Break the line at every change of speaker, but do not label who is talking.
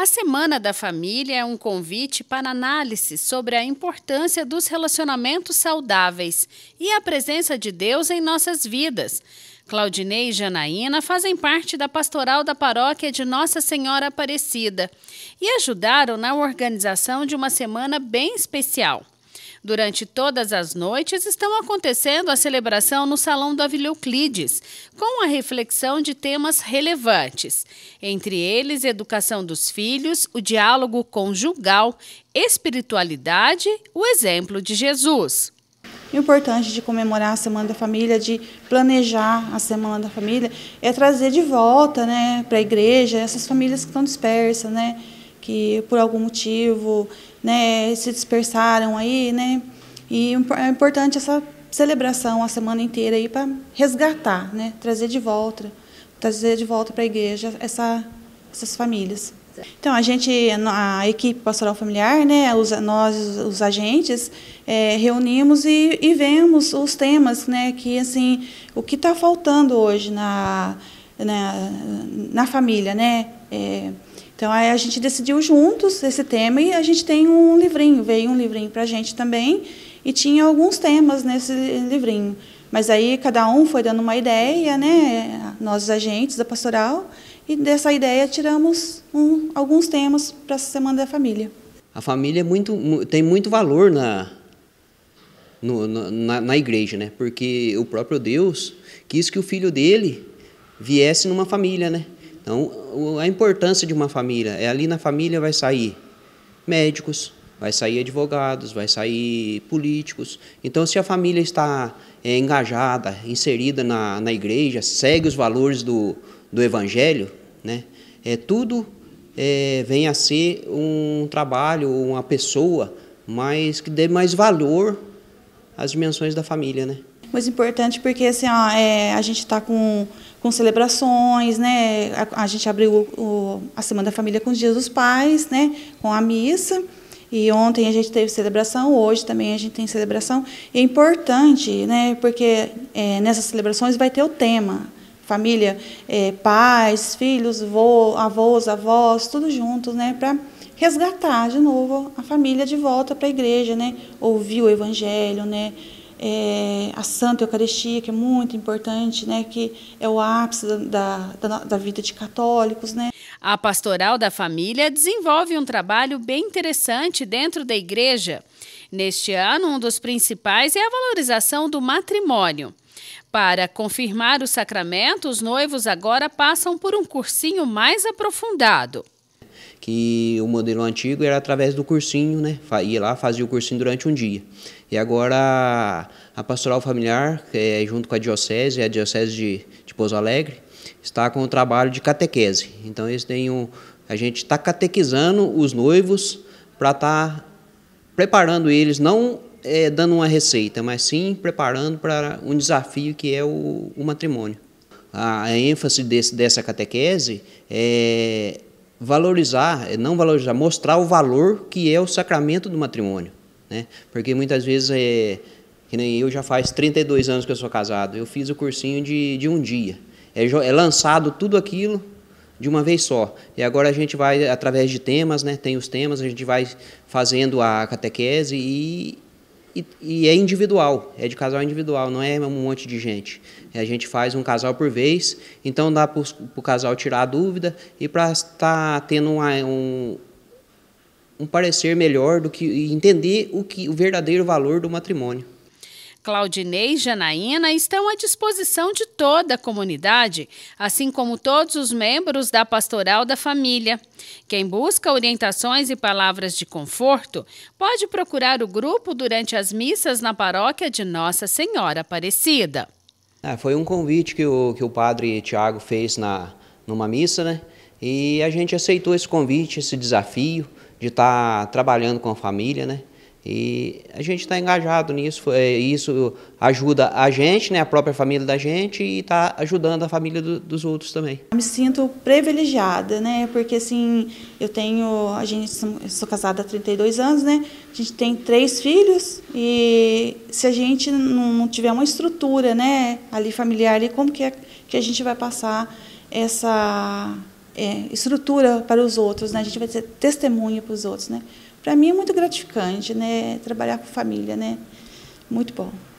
A Semana da Família é um convite para análise sobre a importância dos relacionamentos saudáveis e a presença de Deus em nossas vidas. Claudinei e Janaína fazem parte da pastoral da paróquia de Nossa Senhora Aparecida e ajudaram na organização de uma semana bem especial. Durante todas as noites estão acontecendo a celebração no Salão do Vila Euclides, com a reflexão de temas relevantes, entre eles educação dos filhos, o diálogo conjugal, espiritualidade, o exemplo
de Jesus importante de comemorar a Semana da Família, de planejar a Semana da Família, é trazer de volta né, para a igreja essas famílias que estão dispersas, né, que por algum motivo né, se dispersaram aí, né? E é importante essa celebração a semana inteira aí para resgatar, né, trazer de volta, trazer de volta para a igreja essa, essas famílias. Então a gente, a equipe pastoral familiar, né, os, nós os agentes é, reunimos e, e, vemos os temas, né, que assim o que está faltando hoje na, na, na família, né. É, então aí a gente decidiu juntos esse tema e a gente tem um livrinho, veio um livrinho para a gente também e tinha alguns temas nesse livrinho. Mas aí cada um foi dando uma ideia, né? Nós agentes da pastoral e dessa ideia tiramos um, alguns temas para essa semana da família.
A família é muito, tem muito valor na, no, na, na igreja, né? Porque o próprio Deus quis que o filho dele viesse numa família, né? Então, a importância de uma família é ali na família vai sair médicos, vai sair advogados, vai sair políticos. Então, se a família está é, engajada, inserida na, na igreja, segue os valores do, do evangelho, né? É, tudo é, vem a ser um trabalho, uma pessoa, mas que dê mais valor às dimensões da família, né?
mas importante porque assim, ó, é, a gente está com, com celebrações, né? A, a gente abriu o, a Semana da Família com os Dias dos Pais, né? Com a missa. E ontem a gente teve celebração, hoje também a gente tem celebração. E é importante, né? Porque é, nessas celebrações vai ter o tema. Família, é, pais, filhos, vô, avós, avós, tudo juntos, né? Para resgatar de novo a família de volta para a igreja, né? Ouvir o evangelho, né? é, a Santa Eucaristia, que é muito importante, né, que é o ápice da, da, da vida de católicos. Né. A Pastoral da
Família desenvolve um trabalho bem interessante dentro da igreja. Neste ano, um dos principais é a valorização do matrimônio. Para confirmar o sacramento, os noivos agora passam por um cursinho mais aprofundado.
Que o modelo antigo era através do cursinho, né? Ia lá, fazia o cursinho durante um dia. E agora a Pastoral Familiar, é, junto com a Diocese, é a Diocese de, de Pouso Alegre, está com o trabalho de catequese. Então eles têm um, a gente está catequizando os noivos para estar tá preparando eles, não é, dando uma receita, mas sim preparando para um desafio que é o, o matrimônio. A, ênfase desse, dessa catequese é valorizar, eh, não valorizar, mostrar o valor que é o sacramento do matrimônio. Né? Porque muitas vezes, é, que nem eu já faz 32 anos que eu sou casado, eu fiz o cursinho de, de um dia. É, é lançado tudo aquilo de uma vez só. E agora a gente vai, através de temas, né? tem os temas, a gente vai fazendo a catequese e e, e, é individual, é de casal individual, não é um monte de gente. A gente faz um casal por vez, então dá para o casal tirar a dúvida e para estar tá tendo uma, um, um parecer melhor do que entender o que o verdadeiro valor do matrimônio.
Claudinei e Janaína estão à disposição de toda a comunidade, assim como todos os membros da Pastoral da Família. Quem busca orientações e palavras de conforto pode procurar o grupo durante as missas na paróquia de Nossa Senhora Aparecida.
É, foi um convite que o, que o padre Tiago fez na, numa missa, né? E a gente aceitou esse convite, esse desafio de estar tá trabalhando com a família, né? E a gente está engajado nisso, é, isso ajuda a gente, né, a própria família da gente e está ajudando a família do, dos outros também.
Eu me sinto privilegiada, né, porque assim, eu tenho, a gente, sou casada há 32 anos, né, a gente tem três filhos e se a gente não tiver uma estrutura, né, ali familiar, ali, como que, é, que a gente vai passar essa é, estrutura para os outros, né, a gente vai ser testemunha para os outros, né. Para mim é muito gratificante, né? Trabalhar com família, né? Muito bom.